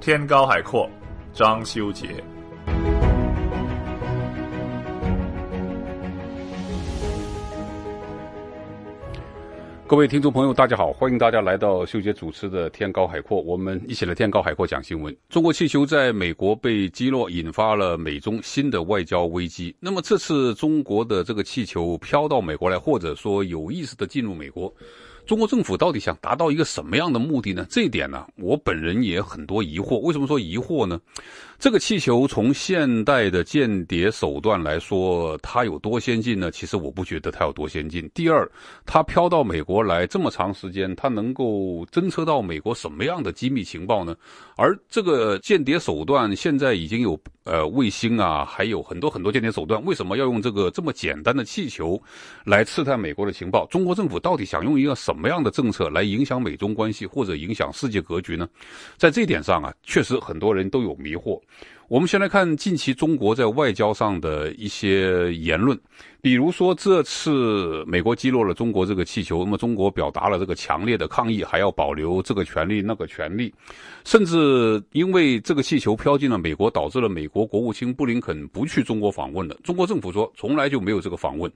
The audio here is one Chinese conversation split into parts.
天高海阔，张修杰。各位听众朋友，大家好，欢迎大家来到秀杰主持的《天高海阔》，我们一起来《天高海阔》讲新闻。中国气球在美国被击落，引发了美中新的外交危机。那么，这次中国的这个气球飘到美国来，或者说有意识的进入美国？中国政府到底想达到一个什么样的目的呢？这一点呢，我本人也很多疑惑。为什么说疑惑呢？这个气球从现代的间谍手段来说，它有多先进呢？其实我不觉得它有多先进。第二，它飘到美国来这么长时间，它能够侦测到美国什么样的机密情报呢？而这个间谍手段现在已经有呃卫星啊，还有很多很多间谍手段，为什么要用这个这么简单的气球来刺探美国的情报？中国政府到底想用一个什？什么样的政策来影响美中关系或者影响世界格局呢？在这一点上啊，确实很多人都有迷惑。我们先来看近期中国在外交上的一些言论，比如说这次美国击落了中国这个气球，那么中国表达了这个强烈的抗议，还要保留这个权利那个权利，甚至因为这个气球飘进了美国，导致了美国国务卿布林肯不去中国访问了。中国政府说从来就没有这个访问，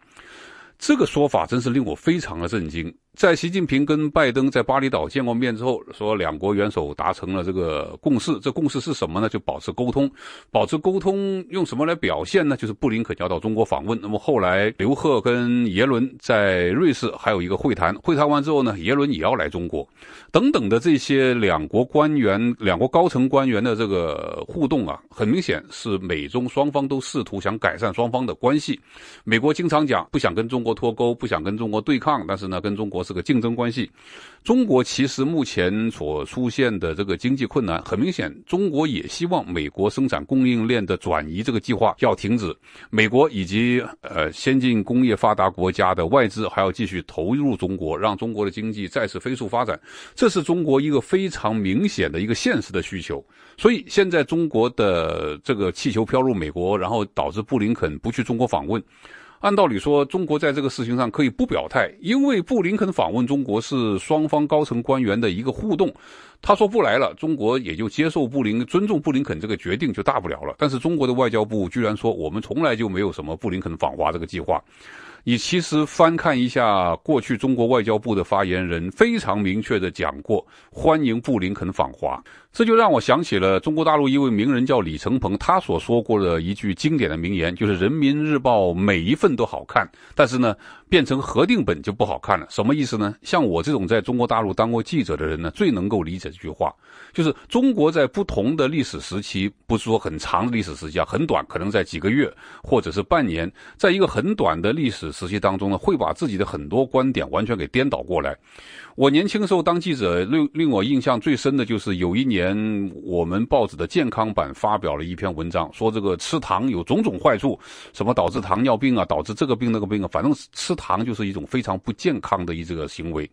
这个说法真是令我非常的震惊。在习近平跟拜登在巴厘岛见过面之后，说两国元首达成了这个共识。这共识是什么呢？就保持沟通，保持沟通用什么来表现呢？就是布林肯要到中国访问。那么后来刘鹤跟耶伦在瑞士还有一个会谈，会谈完之后呢，耶伦也要来中国，等等的这些两国官员、两国高层官员的这个互动啊，很明显是美中双方都试图想改善双方的关系。美国经常讲不想跟中国脱钩，不想跟中国对抗，但是呢，跟中国。是个竞争关系。中国其实目前所出现的这个经济困难，很明显，中国也希望美国生产供应链的转移这个计划要停止。美国以及呃先进工业发达国家的外资还要继续投入中国，让中国的经济再次飞速发展。这是中国一个非常明显的一个现实的需求。所以现在中国的这个气球飘入美国，然后导致布林肯不去中国访问。按道理说，中国在这个事情上可以不表态，因为布林肯访问中国是双方高层官员的一个互动。他说不来了，中国也就接受布林尊重布林肯这个决定就大不了了。但是中国的外交部居然说，我们从来就没有什么布林肯访华这个计划。你其实翻看一下过去中国外交部的发言人非常明确的讲过，欢迎布林肯访华，这就让我想起了中国大陆一位名人叫李承鹏，他所说过的一句经典的名言，就是《人民日报》每一份都好看，但是呢。变成核定本就不好看了，什么意思呢？像我这种在中国大陆当过记者的人呢，最能够理解这句话，就是中国在不同的历史时期，不是说很长的历史时期啊，很短，可能在几个月或者是半年，在一个很短的历史时期当中呢，会把自己的很多观点完全给颠倒过来。我年轻时候当记者，令令我印象最深的就是有一年我们报纸的健康版发表了一篇文章，说这个吃糖有种种坏处，什么导致糖尿病啊，导致这个病那个病啊，反正吃糖。糖就是一种非常不健康的一这个行为，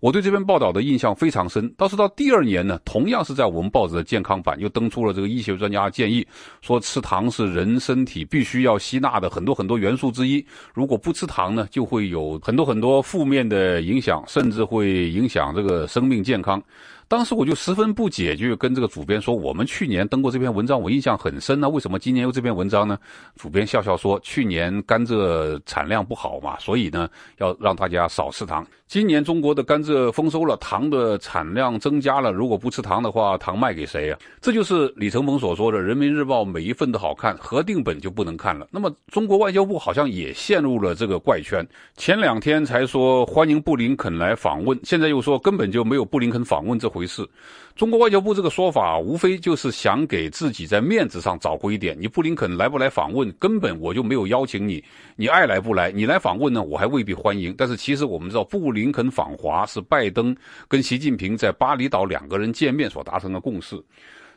我对这篇报道的印象非常深。倒是到第二年呢，同样是在我们报纸的健康版又登出了这个医学专家建议，说吃糖是人身体必须要吸纳的很多很多元素之一。如果不吃糖呢，就会有很多很多负面的影响，甚至会影响这个生命健康。当时我就十分不解，就跟这个主编说：“我们去年登过这篇文章，我印象很深呢，为什么今年又这篇文章呢？”主编笑笑说：“去年甘蔗产量不好嘛，所以呢要让大家少吃糖。今年中国的甘蔗丰收了，糖的产量增加了，如果不吃糖的话，糖卖给谁呀？”这就是李承鹏所说的《人民日报》每一份都好看，核定本就不能看了。那么中国外交部好像也陷入了这个怪圈，前两天才说欢迎布林肯来访问，现在又说根本就没有布林肯访问这。回事，中国外交部这个说法无非就是想给自己在面子上找回一点。你布林肯来不来访问，根本我就没有邀请你，你爱来不来。你来访问呢，我还未必欢迎。但是其实我们知道，布林肯访华是拜登跟习近平在巴厘岛两个人见面所达成的共识。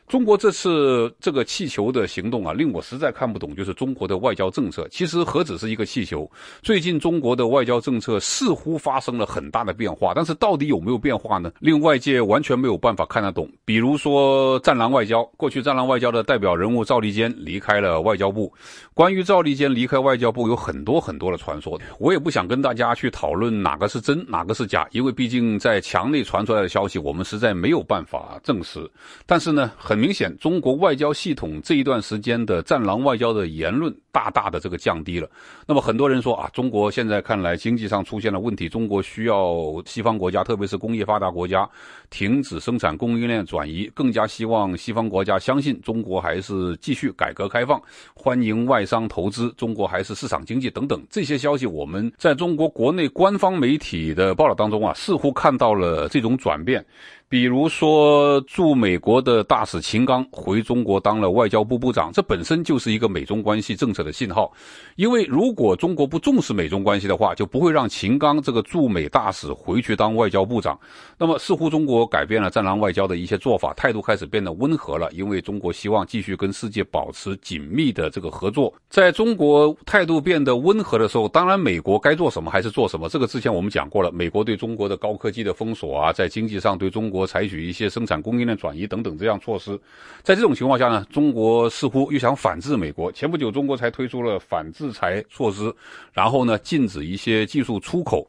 中国这次这个气球的行动啊，令我实在看不懂，就是中国的外交政策。其实何止是一个气球？最近中国的外交政策似乎发生了很大的变化，但是到底有没有变化呢？令外界完全没有办法看得懂。比如说，战狼外交，过去战狼外交的代表人物赵立坚离开了外交部。关于赵立坚离开外交部，有很多很多的传说。我也不想跟大家去讨论哪个是真，哪个是假，因为毕竟在墙内传出来的消息，我们实在没有办法证实。但是呢，很。明显，中国外交系统这一段时间的“战狼外交”的言论大大的这个降低了。那么很多人说啊，中国现在看来经济上出现了问题，中国需要西方国家，特别是工业发达国家停止生产、供应链转移，更加希望西方国家相信中国还是继续改革开放，欢迎外商投资，中国还是市场经济等等这些消息，我们在中国国内官方媒体的报道当中啊，似乎看到了这种转变。比如说，驻美国的大使秦刚回中国当了外交部部长，这本身就是一个美中关系政策的信号。因为如果中国不重视美中关系的话，就不会让秦刚这个驻美大使回去当外交部长。那么，似乎中国改变了战狼外交的一些做法，态度开始变得温和了。因为中国希望继续跟世界保持紧密的这个合作。在中国态度变得温和的时候，当然美国该做什么还是做什么。这个之前我们讲过了，美国对中国的高科技的封锁啊，在经济上对中国。我采取一些生产供应链转移等等这样措施，在这种情况下呢，中国似乎又想反制美国。前不久，中国才推出了反制裁措施，然后呢，禁止一些技术出口。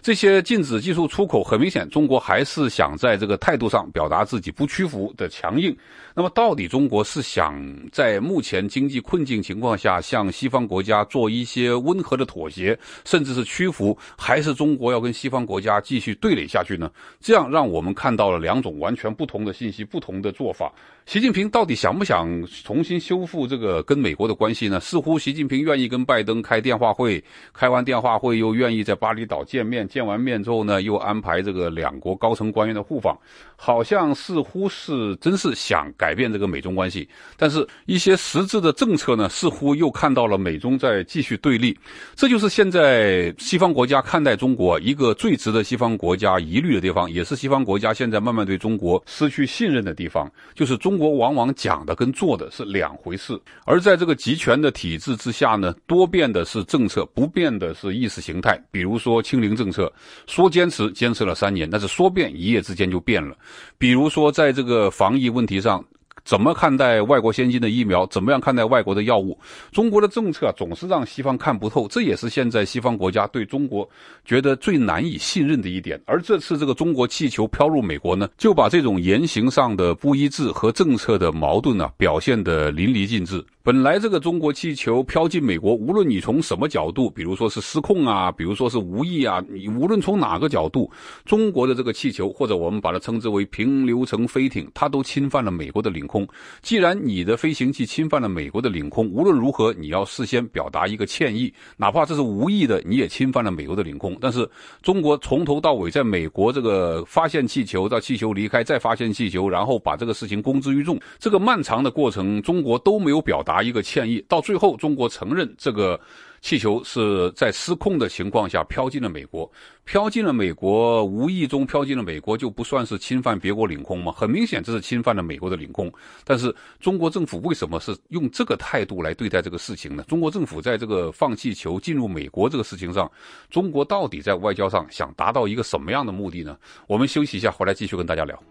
这些禁止技术出口，很明显，中国还是想在这个态度上表达自己不屈服的强硬。那么，到底中国是想在目前经济困境情况下向西方国家做一些温和的妥协，甚至是屈服，还是中国要跟西方国家继续对垒下去呢？这样让我们看到了两种完全不同的信息，不同的做法。习近平到底想不想重新修复这个跟美国的关系呢？似乎习近平愿意跟拜登开电话会，开完电话会又愿意在巴厘岛见。见面见完面之后呢，又安排这个两国高层官员的互访，好像似乎是真是想改变这个美中关系，但是一些实质的政策呢，似乎又看到了美中在继续对立。这就是现在西方国家看待中国一个最值得西方国家疑虑的地方，也是西方国家现在慢慢对中国失去信任的地方，就是中国往往讲的跟做的是两回事。而在这个集权的体制之下呢，多变的是政策，不变的是意识形态。比如说清零。政策说坚持，坚持了三年，但是说变，一夜之间就变了。比如说，在这个防疫问题上。怎么看待外国先进的疫苗？怎么样看待外国的药物？中国的政策总是让西方看不透，这也是现在西方国家对中国觉得最难以信任的一点。而这次这个中国气球飘入美国呢，就把这种言行上的不一致和政策的矛盾呢，表现得淋漓尽致。本来这个中国气球飘进美国，无论你从什么角度，比如说是失控啊，比如说是无意啊，你无论从哪个角度，中国的这个气球或者我们把它称之为平流层飞艇，它都侵犯了美国的领。空，既然你的飞行器侵犯了美国的领空，无论如何你要事先表达一个歉意，哪怕这是无意的，你也侵犯了美国的领空。但是中国从头到尾，在美国这个发现气球，到气球离开，再发现气球，然后把这个事情公之于众，这个漫长的过程，中国都没有表达一个歉意，到最后中国承认这个。气球是在失控的情况下飘进了美国，飘进了美国，无意中飘进了美国，就不算是侵犯别国领空吗？很明显，这是侵犯了美国的领空。但是中国政府为什么是用这个态度来对待这个事情呢？中国政府在这个放气球进入美国这个事情上，中国到底在外交上想达到一个什么样的目的呢？我们休息一下，回来继续跟大家聊。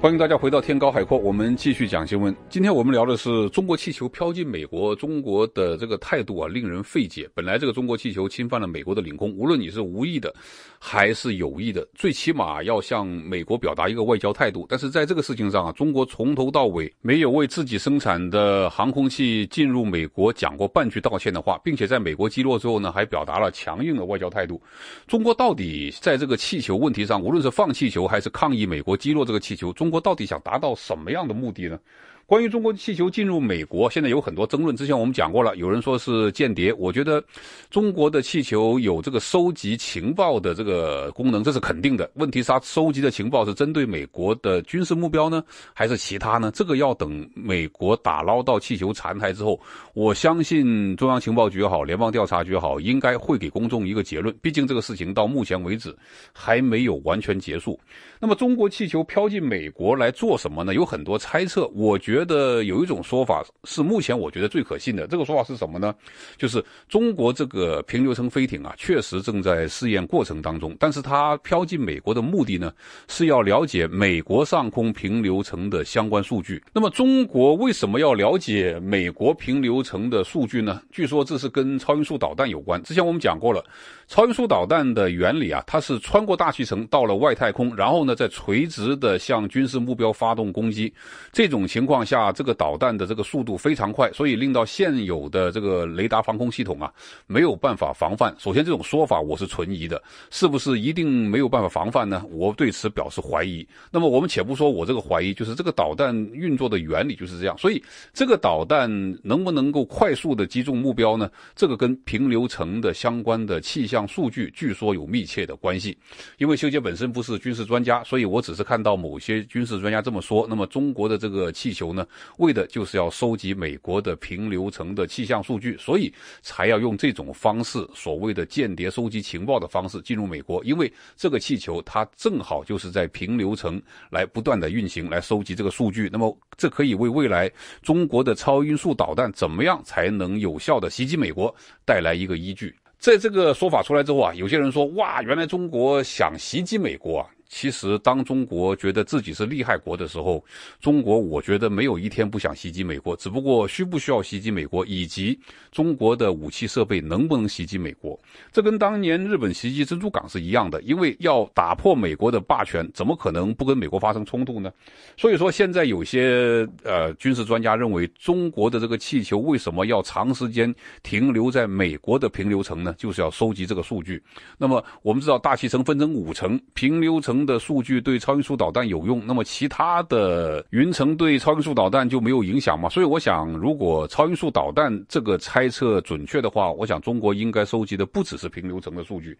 欢迎大家回到天高海阔，我们继续讲新闻。今天我们聊的是中国气球飘进美国，中国的这个态度啊，令人费解。本来这个中国气球侵犯了美国的领空，无论你是无意的，还是有意的，最起码要向美国表达一个外交态度。但是在这个事情上啊，中国从头到尾没有为自己生产的航空器进入美国讲过半句道歉的话，并且在美国击落之后呢，还表达了强硬的外交态度。中国到底在这个气球问题上，无论是放气球还是抗议美国击落这个气球，中。中国到底想达到什么样的目的呢？关于中国气球进入美国，现在有很多争论。之前我们讲过了，有人说是间谍。我觉得，中国的气球有这个收集情报的这个功能，这是肯定的。问题是他收集的情报是针对美国的军事目标呢，还是其他呢？这个要等美国打捞到气球残骸之后，我相信中央情报局也好，联邦调查局也好，应该会给公众一个结论。毕竟这个事情到目前为止还没有完全结束。那么，中国气球飘进美国来做什么呢？有很多猜测。我觉。觉得有一种说法是目前我觉得最可信的，这个说法是什么呢？就是中国这个平流层飞艇啊，确实正在试验过程当中。但是它飘进美国的目的呢，是要了解美国上空平流层的相关数据。那么中国为什么要了解美国平流层的数据呢？据说这是跟超音速导弹有关。之前我们讲过了。超音速导弹的原理啊，它是穿过大气层到了外太空，然后呢，再垂直的向军事目标发动攻击。这种情况下，这个导弹的这个速度非常快，所以令到现有的这个雷达防空系统啊没有办法防范。首先，这种说法我是存疑的，是不是一定没有办法防范呢？我对此表示怀疑。那么我们且不说我这个怀疑，就是这个导弹运作的原理就是这样。所以，这个导弹能不能够快速的击中目标呢？这个跟平流层的相关的气象。像数据据说有密切的关系，因为修杰本身不是军事专家，所以我只是看到某些军事专家这么说。那么中国的这个气球呢，为的就是要收集美国的平流层的气象数据，所以才要用这种方式，所谓的间谍收集情报的方式进入美国。因为这个气球它正好就是在平流层来不断的运行，来收集这个数据。那么这可以为未来中国的超音速导弹怎么样才能有效的袭击美国带来一个依据。在这个说法出来之后啊，有些人说：哇，原来中国想袭击美国啊！其实，当中国觉得自己是厉害国的时候，中国我觉得没有一天不想袭击美国。只不过需不需要袭击美国，以及中国的武器设备能不能袭击美国，这跟当年日本袭击珍珠港是一样的。因为要打破美国的霸权，怎么可能不跟美国发生冲突呢？所以说，现在有些呃军事专家认为，中国的这个气球为什么要长时间停留在美国的平流层呢？就是要收集这个数据。那么我们知道，大气层分成五层，平流层。的数据对超音速导弹有用，那么其他的云层对超音速导弹就没有影响吗？所以我想，如果超音速导弹这个猜测准确的话，我想中国应该收集的不只是平流层的数据。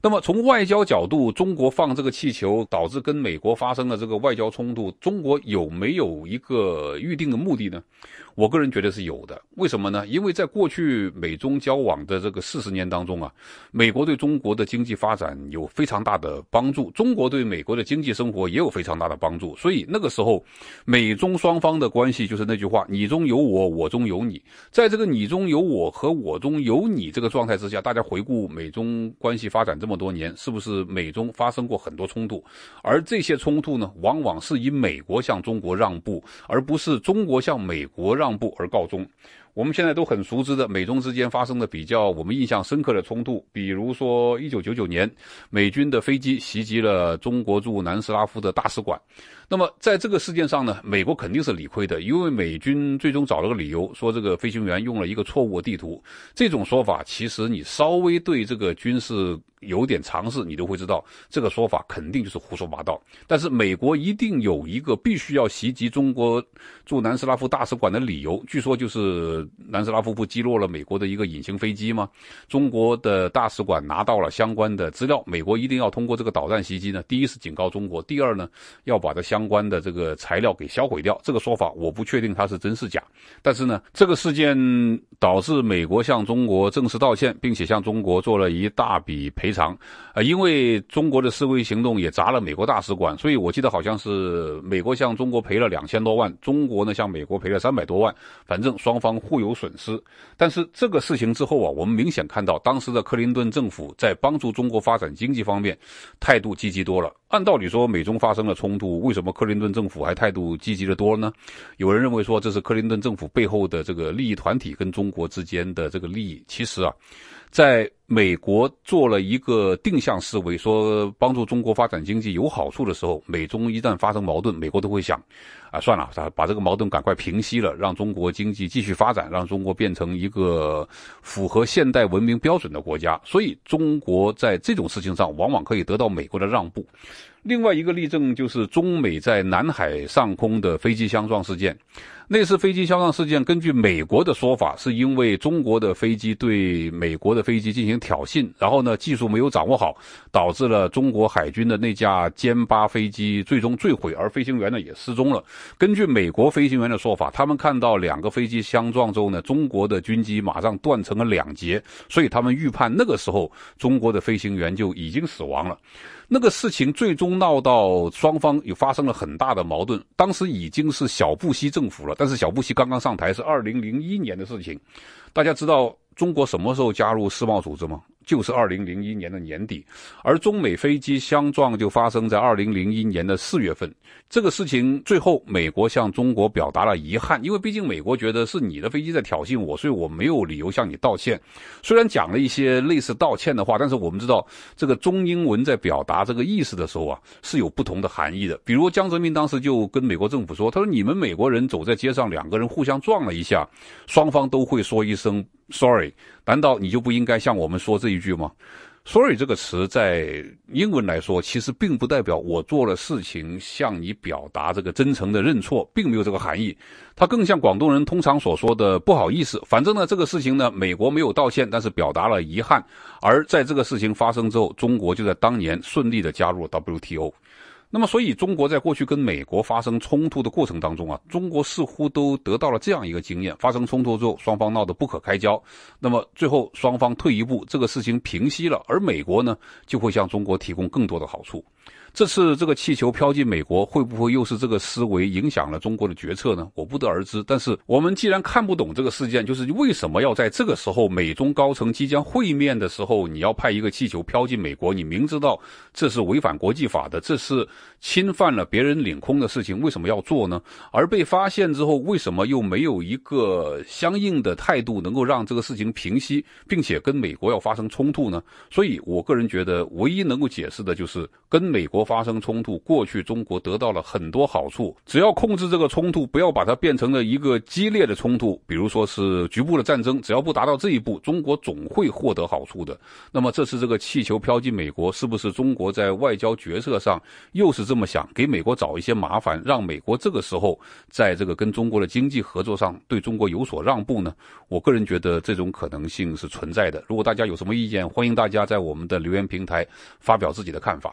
那么从外交角度，中国放这个气球导致跟美国发生了这个外交冲突，中国有没有一个预定的目的呢？我个人觉得是有的。为什么呢？因为在过去美中交往的这个四十年当中啊，美国对中国的经济发展有非常大的帮助，中国对美国的经济生活也有非常大的帮助。所以那个时候，美中双方的关系就是那句话：你中有我，我中有你。在这个你中有我和我中有你这个状态之下，大家回顾美中关系发展这。这么多年，是不是美中发生过很多冲突？而这些冲突呢，往往是以美国向中国让步，而不是中国向美国让步而告终。我们现在都很熟知的美中之间发生的比较我们印象深刻的冲突，比如说一九九九年美军的飞机袭击了中国驻南斯拉夫的大使馆。那么在这个事件上呢，美国肯定是理亏的，因为美军最终找了个理由，说这个飞行员用了一个错误的地图。这种说法，其实你稍微对这个军事有点常识，你都会知道这个说法肯定就是胡说八道。但是美国一定有一个必须要袭击中国驻南斯拉夫大使馆的理由，据说就是。南斯拉夫不击落了美国的一个隐形飞机吗？中国的大使馆拿到了相关的资料。美国一定要通过这个导弹袭击呢？第一是警告中国，第二呢要把这相关的这个材料给销毁掉。这个说法我不确定它是真是假。但是呢，这个事件导致美国向中国正式道歉，并且向中国做了一大笔赔偿。呃，因为中国的示威行动也砸了美国大使馆，所以我记得好像是美国向中国赔了两千多万，中国呢向美国赔了三百多万。反正双方。互有损失，但是这个事情之后啊，我们明显看到当时的克林顿政府在帮助中国发展经济方面态度积极多了。按道理说，美中发生了冲突，为什么克林顿政府还态度积极的多呢？有人认为说，这是克林顿政府背后的这个利益团体跟中国之间的这个利益。其实啊，在。美国做了一个定向思维，说帮助中国发展经济有好处的时候，美中一旦发生矛盾，美国都会想，啊，算了，把这个矛盾赶快平息了，让中国经济继续发展，让中国变成一个符合现代文明标准的国家。所以中国在这种事情上往往可以得到美国的让步。另外一个例证就是中美在南海上空的飞机相撞事件，那次飞机相撞事件，根据美国的说法，是因为中国的飞机对美国的飞机进行。挑衅，然后呢？技术没有掌握好，导致了中国海军的那架歼八飞机最终坠毁，而飞行员呢也失踪了。根据美国飞行员的说法，他们看到两个飞机相撞之后呢，中国的军机马上断成了两截，所以他们预判那个时候中国的飞行员就已经死亡了。那个事情最终闹到双方也发生了很大的矛盾。当时已经是小布希政府了，但是小布希刚刚上台是二零零一年的事情，大家知道。中国什么时候加入世贸组织吗？就是二零零一年的年底，而中美飞机相撞就发生在二零零一年的四月份。这个事情最后，美国向中国表达了遗憾，因为毕竟美国觉得是你的飞机在挑衅我，所以我没有理由向你道歉。虽然讲了一些类似道歉的话，但是我们知道这个中英文在表达这个意思的时候啊，是有不同的含义的。比如江泽民当时就跟美国政府说：“他说你们美国人走在街上，两个人互相撞了一下，双方都会说一声。” Sorry，难道你就不应该向我们说这一句吗？Sorry 这个词在英文来说，其实并不代表我做了事情向你表达这个真诚的认错，并没有这个含义。它更像广东人通常所说的不好意思。反正呢，这个事情呢，美国没有道歉，但是表达了遗憾。而在这个事情发生之后，中国就在当年顺利的加入 WTO。那么，所以中国在过去跟美国发生冲突的过程当中啊，中国似乎都得到了这样一个经验：发生冲突之后，双方闹得不可开交，那么最后双方退一步，这个事情平息了，而美国呢，就会向中国提供更多的好处。这次这个气球飘进美国，会不会又是这个思维影响了中国的决策呢？我不得而知。但是我们既然看不懂这个事件，就是为什么要在这个时候美中高层即将会面的时候，你要派一个气球飘进美国？你明知道这是违反国际法的，这是侵犯了别人领空的事情，为什么要做呢？而被发现之后，为什么又没有一个相应的态度能够让这个事情平息，并且跟美国要发生冲突呢？所以，我个人觉得，唯一能够解释的就是跟美国。国发生冲突，过去中国得到了很多好处。只要控制这个冲突，不要把它变成了一个激烈的冲突，比如说是局部的战争，只要不达到这一步，中国总会获得好处的。那么这次这个气球飘进美国，是不是中国在外交决策上又是这么想，给美国找一些麻烦，让美国这个时候在这个跟中国的经济合作上对中国有所让步呢？我个人觉得这种可能性是存在的。如果大家有什么意见，欢迎大家在我们的留言平台发表自己的看法。